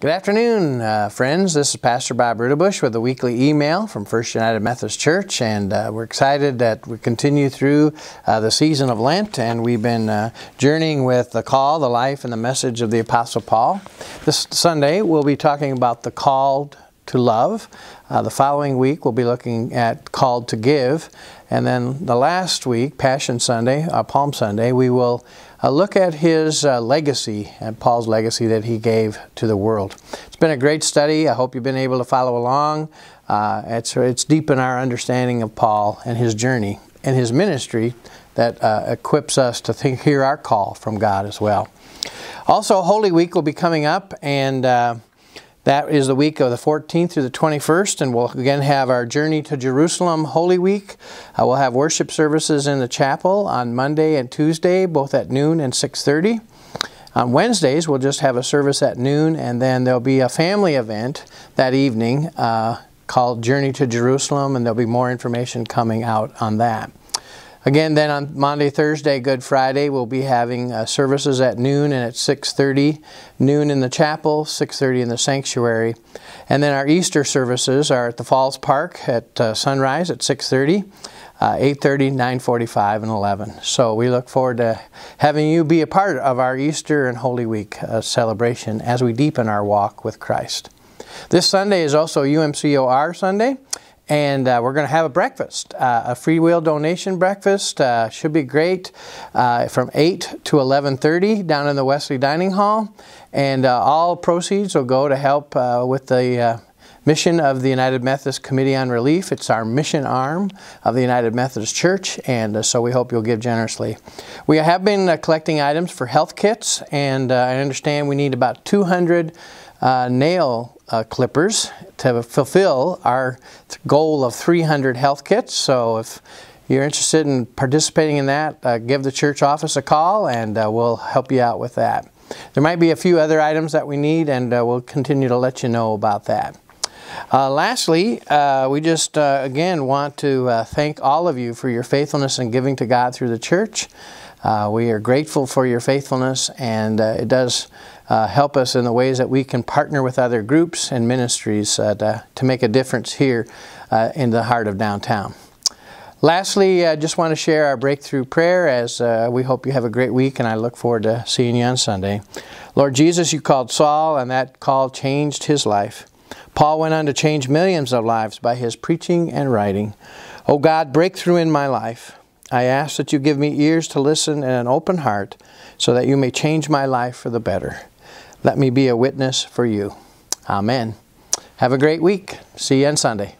Good afternoon, uh, friends. This is Pastor Bob Rudabush with a weekly email from First United Methodist Church, and uh, we're excited that we continue through uh, the season of Lent, and we've been uh, journeying with the call, the life, and the message of the Apostle Paul. This Sunday, we'll be talking about the called to love. Uh, the following week, we'll be looking at called to give, and then the last week, Passion Sunday, uh, Palm Sunday, we will a uh, look at his uh, legacy and Paul's legacy that he gave to the world. It's been a great study. I hope you've been able to follow along. Uh, it's, it's deepened our understanding of Paul and his journey and his ministry that uh, equips us to think, hear our call from God as well. Also, Holy Week will be coming up, and uh, that is the week of the 14th through the 21st, and we'll again have our journey to Jerusalem Holy Week. Uh, we'll have worship services in the chapel on Monday and Tuesday, both at noon and 6.30. On Wednesdays, we'll just have a service at noon, and then there'll be a family event that evening uh, called Journey to Jerusalem, and there'll be more information coming out on that. Again, then on Monday, Thursday, Good Friday, we'll be having uh, services at noon and at 6.30, noon in the chapel, 6.30 in the sanctuary. And then our Easter services are at the Falls Park at uh, sunrise at 6.30, uh, 8.30, 9.45, and 11. So we look forward to having you be a part of our Easter and Holy Week uh, celebration as we deepen our walk with Christ. This Sunday is also UMCOR Sunday and uh, we're going to have a breakfast, uh, a free will donation breakfast. Uh, should be great uh, from 8 to 11.30 down in the Wesley Dining Hall. And uh, all proceeds will go to help uh, with the mission of the United Methodist Committee on Relief. It's our mission arm of the United Methodist Church, and uh, so we hope you'll give generously. We have been uh, collecting items for health kits, and uh, I understand we need about 200 nail uh, clippers to fulfill our goal of 300 health kits. So if you're interested in participating in that, uh, give the church office a call and uh, we'll help you out with that. There might be a few other items that we need and we'll continue to let you know about that. Uh, lastly, uh, we just uh, again want to uh, thank all of you for your faithfulness and giving to God through the church. Uh, we are grateful for your faithfulness, and uh, it does help us in the ways that we can partner with other groups and ministries to, to, make a difference here in the heart of downtown. Lastly, I just want to share our breakthrough prayer as we hope you have a great week, and I look forward to seeing you on Sunday. Lord Jesus, you called Saul, and that call changed his life. Paul went on to change millions of lives by his preaching and writing. Oh God, breakthrough in my life. I ask that you give me ears to listen and an open heart so that you may change my life for the better. Let me be a witness for you. Amen. Have a great week. See you on Sunday.